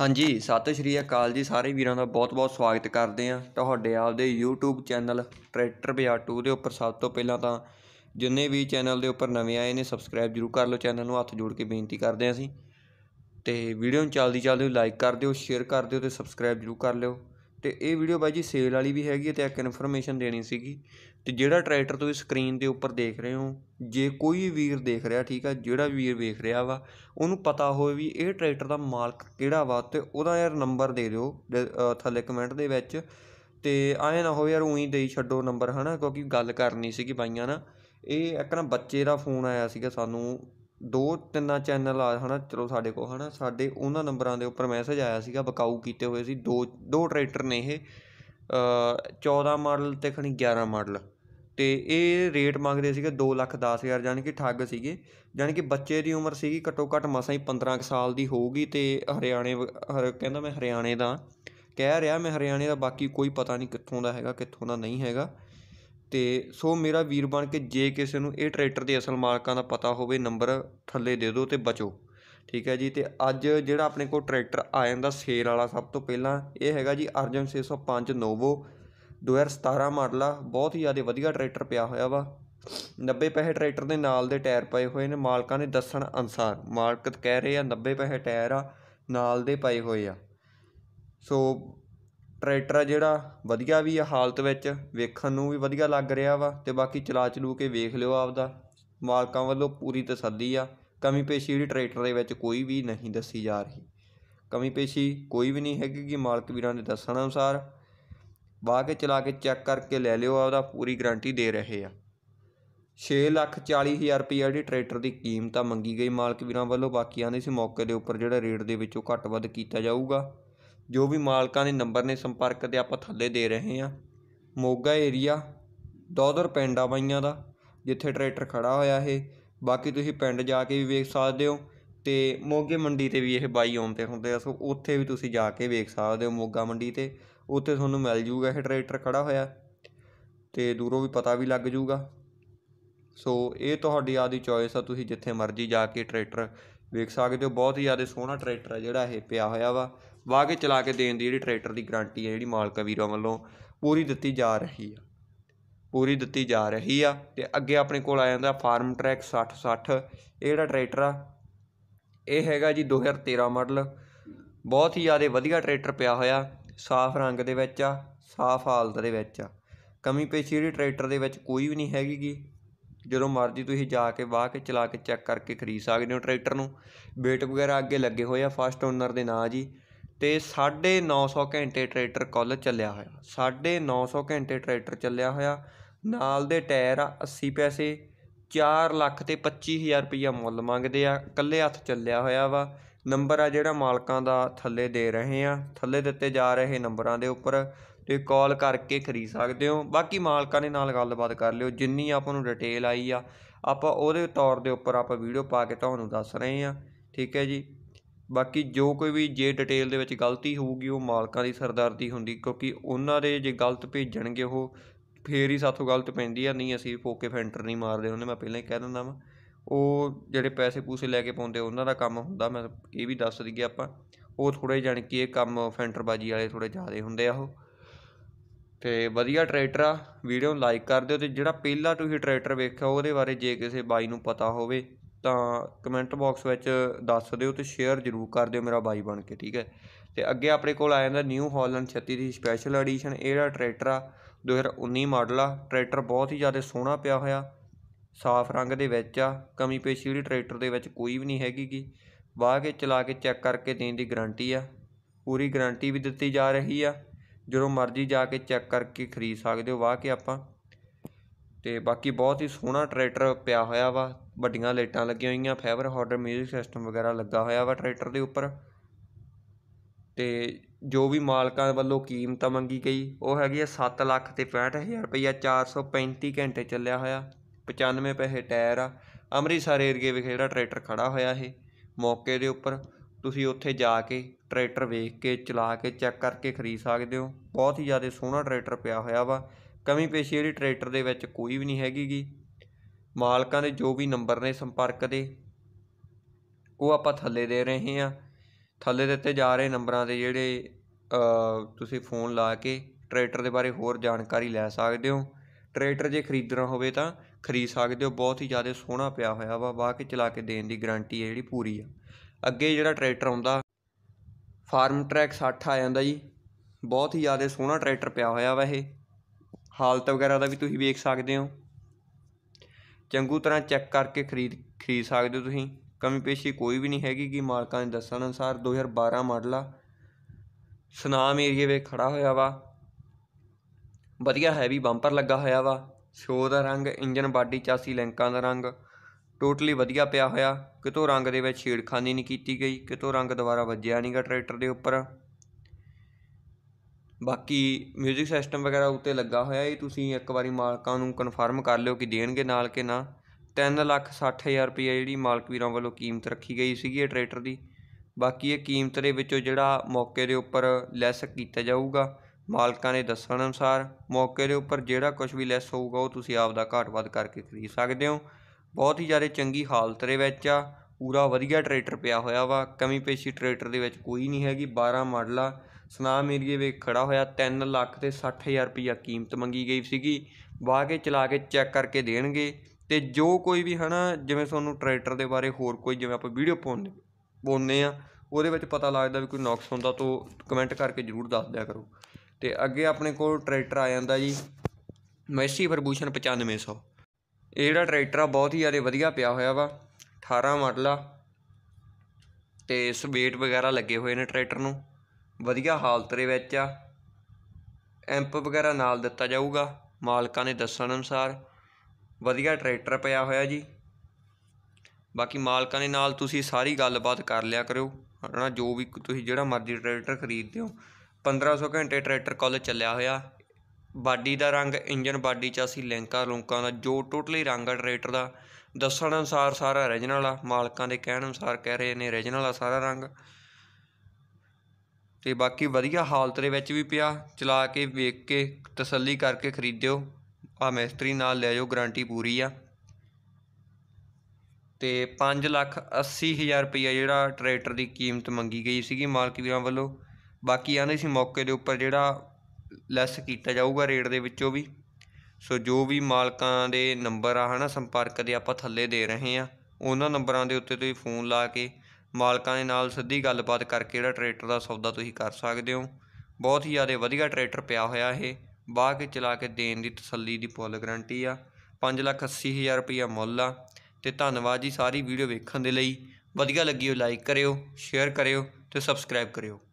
ਹਾਂਜੀ ਸਤਿ ਸ਼੍ਰੀ ਅਕਾਲ ਜੀ ਸਾਰੇ ਵੀਰਾਂ ਦਾ ਬਹੁਤ-ਬਹੁਤ ਸਵਾਗਤ ਕਰਦੇ ਆ ਤੁਹਾਡੇ ਆਪਦੇ YouTube ਚੈਨਲ ਟਰੈਕਟਰ ਬਿਆ 2 ਦੇ ਉੱਪਰ ਸਭ ਤੋਂ ਪਹਿਲਾਂ ਤਾਂ ਜਿੰਨੇ ਵੀ ਚੈਨਲ ਦੇ ਉੱਪਰ ਨਵੇਂ ਆਏ ਨੇ ਸਬਸਕ੍ਰਾਈਬ ਜਰੂਰ ਕਰ ਲਓ ਚੈਨਲ ਨੂੰ ਹੱਥ ਜੋੜ ਕੇ ਬੇਨਤੀ ਕਰਦੇ ਆ ਅਸੀਂ ਤੇ ਵੀਡੀਓ ਨੂੰ ਚੱਲਦੀ ਚੱਲਦੀ ਲਾਈਕ ਕਰ ਦਿਓ ਸ਼ੇਅਰ ਕਰ ਦਿਓ ਤੇ ਸਬਸਕ੍ਰਾਈਬ ਜਰੂਰ ਕਰ ਲਿਓ ਤੇ ਇਹ ਵੀਡੀਓ ਬਾਈ ਜੀ ਸੇਲ ਵਾਲੀ ਵੀ ਹੈਗੀ ਤੇ ਇੱਕ ਇਨਫੋਰਮੇਸ਼ਨ ਦੇਣੀ ਸੀਗੀ ਤੇ ਜਿਹੜਾ ਟਰੈਕਟਰ ਤੁਸੀਂ ਸਕਰੀਨ ਦੇ ਉੱਪਰ ਦੇਖ ਰਹੇ ਹੋ ਜੇ ਕੋਈ ਵੀਰ ਦੇਖ ਰਿਹਾ ਠੀਕ ਆ ਜਿਹੜਾ ਵੀਰ ਵੇਖ ਰਿਹਾ ਵਾ ਉਹਨੂੰ ਪਤਾ ਹੋਵੇ ਵੀ ਇਹ ਟਰੈਕਟਰ ਦਾ ਮਾਲਕ ਕਿਹੜਾ ਵਾ ਤੇ ਉਹਦਾ ਯਾਰ ਨੰਬਰ ਦੇ ਦਿਓ ਥੱਲੇ ਕਮੈਂਟ ਦੇ ਵਿੱਚ ਤੇ ਐ ਨਾ ਹੋਵੇ ਯਾਰ ਉਹੀ ਦੇਈ ਛੱਡੋ ਨੰਬਰ ਹਨਾ ਕਿਉਂਕਿ ਗੱਲ ਕਰਨੀ ਸੀਗੀ ਬਾਈਆਂ ਨਾਲ ਇਹ ਇੱਕ ਨਾ ਬੱਚੇ ਦਾ ਫੋਨ ਆਇਆ ਸੀਗਾ ਸਾਨੂੰ ਦੋ ਤਿੰਨਾਂ ਚੈਨਲ ਆ ਹਨਾ ਚਲੋ ਸਾਡੇ ਕੋਲ ਹਨਾ ਸਾਡੇ ਉਹਨਾਂ ਨੰਬਰਾਂ ਦੇ ਉੱਪਰ ਮੈਸੇਜ ਆਇਆ ਸੀਗਾ ਬਕਾਊ ਕੀਤੇ ਹੋਏ ਸੀ ਦੋ ਦੋ ਟਰੈਕਟਰ ਨੇ ਇਹ 14 ਮਾਡਲ ਤੇ ਖਣੀ 11 ਮਾਡਲ ਤੇ ਇਹ ਰੇਟ ਮੰਗਦੇ ਸੀਗੇ 2 ਲੱਖ 10 ਹਜ਼ਾਰ ਯਾਨੀ ਕਿ ਠੱਗ ਸੀਗੇ ਯਾਨੀ ਕਿ ਬੱਚੇ ਦੀ ਉਮਰ ਸੀਗੀ ਘੱਟੋ ਘੱਟ ਮਸਾਂ ਹੀ 15 ਸਾਲ ਦੀ ਹੋਊਗੀ ਤੇ ਹਰਿਆਣੇ ਹਰ ਕਹਿੰਦਾ ਮੈਂ ਹਰਿਆਣੇ ਦਾ ਕਹਿ ਰਿਹਾ ਮੈਂ ਹਰਿਆਣੇ ਦਾ ਬਾਕੀ ਕੋਈ ਪਤਾ ਨਹੀਂ ਕਿੱਥੋਂ ਦਾ ਹੈਗਾ ਕਿੱਥੋਂ ਦਾ ਨਹੀਂ ਹੈਗਾ ਅਤੇ ਸੋ ਮੇਰਾ ਵੀਰ ਬਣ ਕੇ ਜੇ ਕਿਸੇ ਨੂੰ ਇਹ ਟਰੈਕਟਰ ਦੇ ਅਸਲ ਮਾਲਕਾਂ ਦਾ ਪਤਾ ਹੋਵੇ ਨੰਬਰ ਥੱਲੇ ਦੇ ਦਿਓ ਅਤੇ ਬਚੋ ਠੀਕ ਹੈ ਜੀ ਅਤੇ ਅੱਜ ਜਿਹੜਾ ਆਪਣੇ ਕੋਲ ਟਰੈਕਟਰ ਆ ਜਾਂਦਾ ਸੇਲ ਵਾਲਾ ਸਭ ਤੋਂ ਪਹਿਲਾਂ ਇਹ ਹੈਗਾ ਜੀ ਅਰਜਨ ਛੇ ਸੌ ਪੰਜ ਨੋਵੋ ਦੋ ਹਜ਼ਾਰ ਸਤਾਰ੍ਹਾਂ ਮਾਡਲ ਆ ਬਹੁਤ ਹੀ ਜ਼ਿਆਦਾ ਵਧੀਆ ਟਰੈਕਟਰ ਪਿਆ ਹੋਇਆ ਵਾ 90 ਪੈਸੇ ਟਰੈਕਟਰ ਦੇ ਨਾਲ ਦੇ ਟਾਇਰ ਪਏ ਹੋਏ ਨੇ ਮਾਲਕਾਂ ਨੇ ਦੱਸਣ ਅਨਸਾਰ ਮਾਲਕ ਕਹਿ ਰਹੇ ਆ 90 ਪੈਸੇ ਟਾਇਰ ਆ ਨਾਲ ਦੇ ਪਏ ਹੋਏ ਆ ਸੋ ਟਰੈਕਟਰ ਆ ਜਿਹੜਾ ਵਧੀਆ ਵੀ ਆ ਹਾਲਤ ਵਿੱਚ ਵੇਖਣ ਨੂੰ ਵੀ ਵਧੀਆ ਲੱਗ ਰਿਹਾ ਵਾ ਤੇ ਬਾਕੀ ਚਲਾ ਚਲੂ ਕੇ ਵੇਖ ਲਿਓ ਆਪਦਾ ਮਾਲਕਾਂ ਵੱਲੋਂ ਪੂਰੀ ਤਸੱਲੀ ਆ ਕਮੀ ਪੇਸ਼ੀ ਜਿਹੜੀ ਟਰੈਕਟਰ ਦੇ ਵਿੱਚ ਕੋਈ ਵੀ ਨਹੀਂ ਦੱਸੀ ਜਾ ਰਹੀ ਕਮੀ ਪੇਸ਼ੀ ਕੋਈ ਵੀ ਨਹੀਂ ਹੈਗੀ ਕਿ ਮਾਲਕ ਵੀਰਾਂ ਦੇ ਦੱਸਣ ਅਨੁਸਾਰ ਵਾਹ ਕੇ ਚਲਾ ਕੇ ਚੈੱਕ ਕਰਕੇ ਲੈ ਲਿਓ ਆਪਦਾ ਪੂਰੀ ਗਾਰੰਟੀ ਦੇ ਰਹੇ ਆ 6 ਲੱਖ 40 ਹਜ਼ਾਰ ਰੁਪਏ ਜਿਹੜੀ ਟਰੈਕਟਰ ਦੀ ਕੀਮਤ ਆ ਮੰਗੀ ਗਈ ਮਾਲਕ ਵੀਰਾਂ ਵੱਲੋਂ ਬਾਕੀ ਆਂਦੇ ਸੀ ਮੌਕੇ ਦੇ ਉੱਪਰ ਜਿਹੜਾ ਰੇਟ ਦੇ ਵਿੱਚੋਂ ਘੱਟ ਵੱਧ ਕੀਤਾ ਜਾਊਗਾ ਜੋ ਵੀ ਮਾਲਕਾਂ ਦੇ ਨੰਬਰ ਨੇ ਸੰਪਰਕ ਦੇ ਆਪਾਂ ਥੱਲੇ ਦੇ ਰਹੇ ਹਾਂ ਮੋਗਾ ਏਰੀਆ ਦੌਦਰ ਪਿੰਡਾਂ ਬਾਈਆਂ ਦਾ ਜਿੱਥੇ ਟਰੈਕਟਰ ਖੜਾ ਹੋਇਆ ਇਹ ਬਾਕੀ ਤੁਸੀਂ ਪਿੰਡ ਜਾ ਕੇ ਵੀ ਵੇਖ ਸਕਦੇ ਹੋ ਤੇ ਮੋਗੇ ਮੰਡੀ ਤੇ ਵੀ ਇਹ ਬਾਈ ਆਉਂਦੇ ਹੁੰਦੇ ਆ ਸੋ ਉੱਥੇ ਵੀ ਤੁਸੀਂ ਜਾ ਕੇ ਵੇਖ ਸਕਦੇ ਹੋ ਮੋਗਾ ਮੰਡੀ ਤੇ ਉੱਥੇ ਤੁਹਾਨੂੰ ਮਿਲ ਜੂਗਾ ਇਹ ਟਰੈਕਟਰ ਖੜਾ ਹੋਇਆ ਤੇ ਦੂਰੋਂ ਵੀ ਪਤਾ ਵੀ ਲੱਗ ਜੂਗਾ ਸੋ ਇਹ ਤੁਹਾਡੀ ਆਦੀ ਚੋਇਸ ਆ ਤੁਸੀਂ ਜਿੱਥੇ ਮਰਜ਼ੀ ਜਾ ਕੇ ਟਰੈਕਟਰ ਵੇਖ ਸਕਦੇ ਹੋ ਬਹੁਤ ਹੀ ਜ਼ਿਆਦਾ ਸੋਹਣਾ ਟਰੈਕਟਰ ਆ ਜਿਹੜਾ ਇਹ ਪਿਆ ਹੋਇਆ ਵਾ ਵਾਹ ਕੇ ਚਲਾ ਕੇ ਦੇਣ ਦੀ ਜਿਹੜੀ ਟਰੈਕਟਰ ਦੀ ਗਾਰੰਟੀ ਹੈ ਜਿਹੜੀ ਮਾਲਕਾ ਵੀਰਾਂ ਵੱਲੋਂ ਪੂਰੀ ਦਿੱਤੀ ਜਾ ਰਹੀ ਆ ਪੂਰੀ ਦਿੱਤੀ ਜਾ ਰਹੀ ਆ ਤੇ ਅੱਗੇ ਆਪਣੇ ਕੋਲ ਆ ਜਾਂਦਾ ਫਾਰਮ ਟਰੈਕ 6060 ਇਹ ਜਿਹੜਾ ਟਰੈਕਟਰ ਆ ਇਹ ਹੈਗਾ ਜੀ 2013 ਮਾਡਲ ਬਹੁਤ ਹੀ ਜ਼ਿਆਦਾ ਵਧੀਆ ਟਰੈਕਟਰ ਪਿਆ ਹੋਇਆ ਸਾਫ਼ ਰੰਗ ਦੇ ਵਿੱਚ ਆ ਸਾਫ਼ ਹਾਲਤ ਦੇ ਵਿੱਚ ਆ ਕਮੀ ਪੇਸ਼ੀ ਜਿਹੜੀ ਟਰੈਕਟਰ ਦੇ ਵਿੱਚ ਕੋਈ ਵੀ ਨਹੀਂ ਹੈਗੀਗੀ ਜਦੋਂ ਮਰਜ਼ੀ ਤੁਸੀਂ ਜਾ ਕੇ ਵਾਹ ਕੇ ਚਲਾ ਕੇ ਚੈੱਕ ਕਰਕੇ ਖਰੀਦ ਸਕਦੇ ਹੋ ਟਰੈਕਟਰ ਨੂੰ ਬੇਟ ਵਗੈਰਾ ਅੱਗੇ ਲੱਗੇ ਹੋਏ ਆ ਫਸਟ ਓਨਰ ਦੇ ਨਾਂ ਜੀ ਤੇ 950 ਘੰਟੇ ਟਰੈਕਟਰ ਕੁੱਲ ਚੱਲਿਆ ਹੋਇਆ 950 ਘੰਟੇ ਟਰੈਕਟਰ ਚੱਲਿਆ ਹੋਇਆ ਨਾਲ ਦੇ ਟਾਇਰ ਆ 80 ਪੈਸੇ 4 ਲੱਖ ਤੇ ਪੱਚੀ ਹਜ਼ਾਰ ਮੁੱਲ ਮੰਗਦੇ ਆ ਇਕੱਲੇ ਹੱਥ ਚੱਲਿਆ ਹੋਇਆ ਵਾ ਨੰਬਰ ਆ ਜਿਹੜਾ ਮਾਲਕਾਂ ਦਾ ਥੱਲੇ ਦੇ ਰਹੇ ਆ ਥੱਲੇ ਦਿੱਤੇ ਜਾ ਰਹੇ ਨੰਬਰਾਂ ਦੇ ਉੱਪਰ ਤੁਸੀਂ ਕਾਲ ਕਰਕੇ ਖਰੀਦ ਸਕਦੇ ਹੋ ਬਾਕੀ ਮਾਲਕਾਂ ਦੇ ਨਾਲ ਗੱਲਬਾਤ ਕਰ ਲਿਓ ਜਿੰਨੀ ਆਪਾਂ ਨੂੰ ਡਿਟੇਲ ਆਈ ਆ ਆਪਾਂ ਉਹਦੇ ਤੌਰ ਦੇ ਉੱਪਰ ਆਪਾਂ ਵੀਡੀਓ ਪਾ ਕੇ ਤੁਹਾਨੂੰ ਦੱਸ ਰਹੇ ਆ ਠੀਕ ਹੈ ਜੀ ਬਾਕੀ ਜੋ ਕੋਈ ਵੀ ਜੇ ਡਿਟੇਲ ਦੇ ਵਿੱਚ ਗਲਤੀ ਹੋਊਗੀ ਉਹ ਮਾਲਕਾਂ ਦੀ ਸਰਦਾਰਦੀ ਹੁੰਦੀ ਕਿਉਂਕਿ ਉਹਨਾਂ ਦੇ ਜੇ ਗਲਤ ਭੇਜਣਗੇ ਉਹ ਫੇਰ ਹੀ ਸਾਥੋਂ ਗਲਤ ਪੈਂਦੀ ਆ ਨਹੀਂ ਅਸੀਂ ਫੋਕੇ ਫੈਂਟਰ ਨਹੀਂ ਮਾਰਦੇ ਉਹਨੇ ਮੈਂ ਪਹਿਲਾਂ ਹੀ ਕਹਿ ਦਿੰਦਾ ਵਾਂ ਉਹ ਜਿਹੜੇ ਪੈਸੇ ਪੂਸੇ ਲੈ ਕੇ ਪਾਉਂਦੇ ਉਹਨਾਂ ਦਾ ਕੰਮ ਹੁੰਦਾ ਮੈਂ ਇਹ ਵੀ ਦੱਸ ਦਈਏ ਆਪਾਂ ਉਹ ਥੋੜੇ ਜਣ ਕੀ ਇਹ ਕੰਮ ਫੈਂਟਰਬਾਜੀ ਵਾਲੇ ਥੋੜੇ ਜ਼ਿਆਦਾ ਹੁੰਦੇ ਆ ਉਹ ਤੇ ਵਧੀਆ ਟਰੈਕਟਰ ਆ ਵੀਡੀਓ ਨੂੰ ਲਾਈਕ ਕਰ ਦਿਓ ਤੇ ਜਿਹੜਾ ਪਹਿਲਾ ਤੁਸੀਂ ਟਰੈਕਟਰ ਵੇਖਿਆ ਉਹਦੇ ਬਾਰੇ ਜੇ ਕਿਸੇ ਬਾਈ ਨੂੰ ਪਤਾ ਹੋਵੇ ਤਾਂ ਕਮੈਂਟ ਬਾਕਸ ਵਿੱਚ ਦੱਸ ਦਿਓ ਤੇ ਸ਼ੇਅਰ ਜ਼ਰੂਰ ਕਰ ਦਿਓ ਮੇਰਾ ਬਾਈ ਬਣ ਕੇ ਠੀਕ ਹੈ ਤੇ ਅੱਗੇ ਆਪਣੇ ਕੋਲ ਆ ਜਾਂਦਾ ਨਿਊ ਹਾਲੈਂਡ 36 ਦੀ ਸਪੈਸ਼ਲ ਐਡੀਸ਼ਨ ਇਹਦਾ ਟਰੈਕਟਰ ਆ 2019 ਮਾਡਲ ਆ ਟਰੈਕਟਰ ਬਹੁਤ ਹੀ ਜ਼ਿਆਦਾ ਸੋਹਣਾ ਪਿਆ ਹੋਇਆ ਸਾਫ਼ ਰੰਗ ਦੇ ਵਿੱਚ ਆ ਕਮੀ ਪੇਸ਼ੀ ਵਾਲੀ ਟਰੈਕਟਰ ਦੇ ਵਿੱਚ ਕੋਈ ਵੀ ਨਹੀਂ ਹੈਗੀ ਕੀ ਵਾਹ ਕੇ ਚਲਾ ਕੇ ਚੈੱਕ ਕਰਕੇ ਦੇਣ ਦੀ ਗਾਰੰਟੀ ਆ ਪੂਰੀ ਗਾਰੰਟੀ ਵੀ ਦਿੱਤੀ ਜਾ ਰਹੀ ਆ ਜਦੋਂ ਮਰਜ਼ੀ ਜਾ ਕੇ ਚੈੱਕ ਕਰਕੇ ਖਰੀਦ ਸਕਦੇ ਹੋ ਵਾਹ ਕੇ ਆਪਾਂ ਤੇ ਬਾਕੀ ਬਹੁਤ ਹੀ ਸੋਹਣਾ ਟਰੈਕਟਰ ਪਿਆ ਹੋਇਆ ਵਾ ਵੱਡੀਆਂ ਲਾਈਟਾਂ ਲੱਗੀਆਂ ਹੋਈਆਂ ਫਾਈਬਰ ਹਾਰਡਰ ਮਿਊਜ਼ਿਕ ਸਿਸਟਮ ਵਗੈਰਾ ਲੱਗਾ ਹੋਇਆ ਵਾ ਟਰੈਕਟਰ ਦੇ ਉੱਪਰ ਤੇ ਜੋ ਵੀ ਮਾਲਕਾਂ ਵੱਲੋਂ ਕੀਮਤ ਮੰਗੀ ਗਈ ਉਹ ਹੈਗੀ ਹੈ 7 ਲੱਖ ਤੇ 65000 ਰੁਪਈਆ 435 ਘੰਟੇ ਚੱਲਿਆ ਹੋਇਆ 95 ਪੈਸੇ ਟਾਇਰ ਆ ਅੰਮ੍ਰਿਤਸਰ ਏਰੀਏ ਵਿਖੇ ਜਿਹੜਾ ਟਰੈਕਟਰ ਖੜਾ ਹੋਇਆ ਇਹ ਮੌਕੇ ਦੇ ਉੱਪਰ ਤੁਸੀਂ ਉੱਥੇ ਜਾ ਕੇ ਟਰੈਕਟਰ ਵੇਖ ਕੇ ਚਲਾ ਕੇ ਚੈੱਕ ਕਰਕੇ ਖਰੀਦ ਸਕਦੇ ਹੋ ਬਹੁਤ ਹੀ ਜ਼ਿਆਦਾ ਸੋਹਣਾ ਟਰੈਕਟਰ ਪਿਆ ਹੋਇਆ ਵਾ ਕਮੀ ਪੇਸ਼ੀ ਜਿਹੜੀ ਟਰੈਕਟਰ ਦੇ ਵਿੱਚ ਕੋਈ ਵੀ ਨਹੀਂ ਹੈਗੀਗੀ ਮਾਲਕਾਂ ਦੇ ਜੋ ਵੀ ਨੰਬਰ ਨੇ ਸੰਪਰਕ ਦੇ ਉਹ ਆਪਾਂ ਥੱਲੇ ਦੇ ਰਹੇ ਹਾਂ ਥੱਲੇ ਦਿੱਤੇ ਜਾ ਰਹੇ ਨੰਬਰਾਂ ਦੇ ਜਿਹੜੇ ਤੁਸੀਂ ਫੋਨ ਲਾ ਕੇ ਟਰੈਕਟਰ ਦੇ ਬਾਰੇ ਹੋਰ ਜਾਣਕਾਰੀ ਲੈ ਸਕਦੇ ਹੋ ਟਰੈਕਟਰ ਜੇ ਖਰੀਦਣਾ ਹੋਵੇ ਤਾਂ ਖਰੀਦ ਸਕਦੇ ਹੋ ਬਹੁਤ ਹੀ ਜ਼ਿਆਦਾ ਸੋਹਣਾ ਪਿਆ ਹੋਇਆ ਵਾ ਵਾਹ ਕੇ ਚਲਾ ਕੇ ਦੇਣ ਦੀ ਗਾਰੰਟੀ ਹੈ ਜਿਹੜੀ ਪੂਰੀ ਆ ਅੱਗੇ ਜਿਹੜਾ ਟਰੈਕਟਰ ਆਉਂਦਾ ਫਾਰਮ ਟਰੈਕ 60 ਆ ਜਾਂਦਾ ਜੀ ਬਹੁਤ ਹੀ ਜ਼ਿਆਦਾ ਸੋਹਣਾ ਟਰੈਕਟਰ ਪਿਆ ਹੋਇਆ ਵਾ ਇਹ ਹਾਲਤ ਵਗੈਰਾ ਦਾ ਵੀ ਤੁਸੀਂ ਵੇਖ ਸਕਦੇ ਹੋ ਚੰਗੂ ਤਰ੍ਹਾਂ ਚੈੱਕ ਕਰਕੇ ਖਰੀਦ ਖਰੀਦ ਸਕਦੇ ਹੋ ਤੁਸੀਂ ਕਮੀ ਪੇਸ਼ੀ ਕੋਈ ਵੀ ਨਹੀਂ ਹੈਗੀ ਕਿ ਮਾਲਕਾਂ ਦੇ ਦੱਸਣ ਅਨੁਸਾਰ 2012 ਮਾਡਲ ਆ ਸੁਨਾਮ ਏਰੀਏ ਵਿੱਚ ਖੜਾ ਹੋਇਆ ਵਾ ਵਧੀਆ ਹੈਵੀ ਬੰਪਰ ਲੱਗਾ ਹੋਇਆ ਵਾ ਸ਼ੋ ਦਾ ਰੰਗ ਇੰਜਨ ਬਾਡੀ ਚਾਸੀ ਲਿੰਕਾਂ ਦਾ ਰੰਗ ਟੋਟਲੀ ਵਧੀਆ ਪਿਆ ਹੋਇਆ ਕਿਤੋਂ ਰੰਗ ਦੇ ਵਿੱਚ ਛੇੜਖਾਨੀ ਨਹੀਂ ਕੀਤੀ ਗਈ ਕਿਤੋਂ ਰੰਗ ਦੁਬਾਰਾ ਵੱਜਿਆ ਨਹੀਂਗਾ ਟਰੈਕਟਰ ਦੇ ਉੱਪਰ ਬਾਕੀ ਮਿਊਜ਼ਿਕ ਸਿਸਟਮ ਵਗੈਰਾ ਉੱਤੇ ਲੱਗਾ ਹੋਇਆ ਇਹ ਤੁਸੀਂ ਇੱਕ ਵਾਰੀ ਮਾਲਕਾਂ ਨੂੰ ਕਨਫਰਮ ਕਰ ਲਿਓ ਕਿ ਦੇਣਗੇ ਨਾਲ ਕਿ ਨਾ 3 ਲੱਖ ਸੱਠ ਹਜ਼ਾਰ ਜਿਹੜੀ ਮਾਲਕ ਵੀਰਾਂ ਵੱਲੋਂ ਕੀਮਤ ਰੱਖੀ ਗਈ ਸੀਗੀ ਇਹ ਟਰੈਕਟਰ ਦੀ ਬਾਕੀ ਇਹ ਕੀਮਤ ਦੇ ਵਿੱਚੋਂ ਜਿਹੜਾ ਮੌਕੇ ਦੇ ਉੱਪਰ ਲੈਸ ਕੀਤਾ ਜਾਊਗਾ ਮਾਲਕਾਂ ਨੇ ਦੱਸਣ ਅਨੁਸਾਰ ਮੌਕੇ ਦੇ ਉੱਪਰ ਜਿਹੜਾ ਕੁਝ ਵੀ ਲੈਸ ਹੋਊਗਾ ਉਹ ਤੁਸੀਂ ਆਪ ਦਾ ਘਾਟ ਵੱਧ ਕਰਕੇ ਖਰੀਦ ਸਕਦੇ ਹੋ ਬਹੁਤ ਹੀ ਜ਼ਿਆਦਾ ਚੰਗੀ ਹਾਲਤ ਦੇ ਵਿੱਚ ਆ ਪੂਰਾ ਵਧੀਆ ਟਰੈਕਟਰ ਪਿਆ ਹੋਇਆ ਵਾ ਕਮੀ ਪੇਸ਼ੀ ਟਰੈਕਟਰ ਦੇ ਵਿੱਚ ਕੋਈ ਨਹੀਂ ਹੈਗੀ 12 ਮਾਡਲ ਆ ਸੁਨਾਮ ਏਰੀਏ ਵਿੱਚ ਖੜਾ ਹੋਇਆ 3 ਲੱਖ ਤੇ 60000 ਰੁਪਇਆ ਕੀਮਤ ਮੰਗੀ ਗਈ ਸੀਗੀ ਵਾਹ ਕੇ ਚਲਾ ਕੇ ਚੈੱਕ ਕਰਕੇ ਦੇਣਗੇ ਤੇ ਜੋ ਕੋਈ ਵੀ ਹਨਾ ਜਿਵੇਂ ਤੁਹਾਨੂੰ ਟਰੈਕਟਰ ਦੇ ਬਾਰੇ ਹੋਰ ਕੋਈ ਜਿਵੇਂ ਆਪਾਂ ਵੀਡੀਓ ਪਾਉਂਦੇ ਬੋਨੇ ਆ ਉਹਦੇ ਵਿੱਚ ਪਤਾ ਲੱਗਦਾ ਵੀ ਕੋਈ ਨੁਕਸ ਹੁੰਦਾ ਤਾਂ ਕਮੈਂਟ ਕਰਕੇ ਜਰੂਰ ਦੱਸ ਦਿਆ ਕਰੋ ਤੇ ਅੱਗੇ ਆਪਣੇ ਕੋਲ ਟਰੈਕਟਰ ਆ ਜਾਂਦਾ ਜੀ ਮੈਸੀ ਫਰਬੂਸ਼ਨ 9500 ਇਹ ਜਿਹੜਾ ਟਰੈਕਟਰ ਆ ਬਹੁਤ ਹੀ ਜ਼ਿਆਦਾ ਵਧੀਆ ਪਿਆ ਹੋਇਆ ਵਾ 18 ਮਾਡਲ ਆ ਤੇ ਸਵੇਟ ਵਗੈਰਾ ਲੱਗੇ ਹੋਏ ਨੇ ਟਰੈਕਟਰ ਨੂੰ ਵਧੀਆ ਹਾਲਤ ਦੇ ਵਿੱਚ ਆ ਐਂਪ ਵਗੈਰਾ ਨਾਲ ਦਿੱਤਾ ਜਾਊਗਾ ਮਾਲਕਾਂ ਨੇ ਦੱਸਣ ਅਨੁਸਾਰ ਵਧੀਆ ਟਰੈਕਟਰ ਪਿਆ ਹੋਇਆ ਜੀ ਬਾਕੀ ਮਾਲਕਾਂ ਦੇ ਨਾਲ ਤੁਸੀਂ ਸਾਰੀ ਗੱਲਬਾਤ ਕਰ ਲਿਆ ਕਰਿਓ ਹਨਾ ਜੋ ਵੀ ਤੁਸੀਂ ਜਿਹੜਾ ਮਰਜ਼ੀ ਟਰੈਕਟਰ ਖਰੀਦਦੇ ਹੋ 1500 ਘੰਟੇ ਟਰੈਕਟਰ ਕੋਲ ਚੱਲਿਆ ਹੋਇਆ ਬਾਡੀ ਦਾ ਰੰਗ ਇੰਜਨ ਬਾਡੀ ਚ ਅਸੀਂ ਲਿੰਕਾਂ ਲੁੰਕਾਂ ਦਾ ਜੋ ਟੋਟਲੀ ਰੰਗ ਟਰੈਕਟਰ ਦਾ ਦੱਸਣ ਅਨੁਸਾਰ ਸਾਰਾ ਰੈਜਨਲ ਆ ਮਾਲਕਾਂ ਦੇ ਕਹਿਣ ਅਨੁਸਾਰ ਕਹਿ ਰਹੇ ਨੇ ਰੈਜਨਲ ਆ ਸਾਰਾ ਰੰਗ ਤੇ ਬਾਕੀ ਵਧੀਆ ਹਾਲਤ ਦੇ ਵਿੱਚ ਵੀ ਪਿਆ ਚਲਾ ਕੇ ਵੇਖ ਕੇ ਤਸੱਲੀ ਕਰਕੇ ਖਰੀਦਿਓ ਆ ਮਿਸਤਰੀ ਨਾਲ ਲੈ ਜਾਓ ਗਾਰੰਟੀ ਪੂਰੀ ਆ ਤੇ 5 ਲੱਖ 80 ਹਜ਼ਾਰ ਰੁਪਈਆ ਜਿਹੜਾ ਟਰੈਕਟਰ ਦੀ ਕੀਮਤ ਮੰਗੀ ਗਈ ਸੀਗੀ ਮਾਲਕ ਵੀਰਾਂ ਵੱਲੋਂ ਬਾਕੀ ਆਂਦੇ ਸੀ ਮੌਕੇ ਦੇ ਉੱਪਰ ਜਿਹੜਾ ਲੈਸ ਕੀਤਾ ਜਾਊਗਾ ਰੇਟ ਦੇ ਵਿੱਚੋਂ ਵੀ ਸੋ ਜੋ ਵੀ ਮਾਲਕਾਂ ਦੇ ਨੰਬਰ ਆ ਹਨਾ ਸੰਪਰਕ ਦੇ ਆਪਾਂ ਥੱਲੇ ਦੇ ਰਹੇ ਆ ਉਹਨਾਂ ਨੰਬਰਾਂ ਦੇ ਉੱਤੇ ਤੁਸੀਂ ਫੋਨ ਲਾ ਕੇ ਮਾਲਕਾਂ ਦੇ ਨਾਲ ਸਿੱਧੀ ਗੱਲਬਾਤ ਕਰਕੇ ਜਿਹੜਾ ਟਰੈਕਟਰ ਦਾ ਸੌਦਾ ਤੁਸੀਂ ਕਰ ਸਕਦੇ ਹੋ ਬਹੁਤ ਹੀ ਜ਼ਿਆਦਾ ਵਧੀਆ ਟਰੈਕਟਰ ਪਿਆ ਹੋਇਆ ਇਹ ਬਾਹ ਕੇ ਚਲਾ ਕੇ ਦੇਣ ਦੀ ਤਸੱਲੀ ਦੀ ਪੂਰੀ ਗਰੰਟੀ ਆ 580000 ਰੁਪਇਆ ਮੁੱਲ ਆ ਤੇ ਧੰਨਵਾਦ ਜੀ ਸਾਰੀ ਵੀਡੀਓ ਵੇਖਣ ਦੇ ਲਈ ਵਧੀਆ ਲੱਗੀ ਹੋ ਲਾਈਕ ਕਰਿਓ ਸ਼ੇਅਰ ਕਰਿਓ ਤੇ ਸਬਸਕ੍ਰਾਈਬ ਕਰਿਓ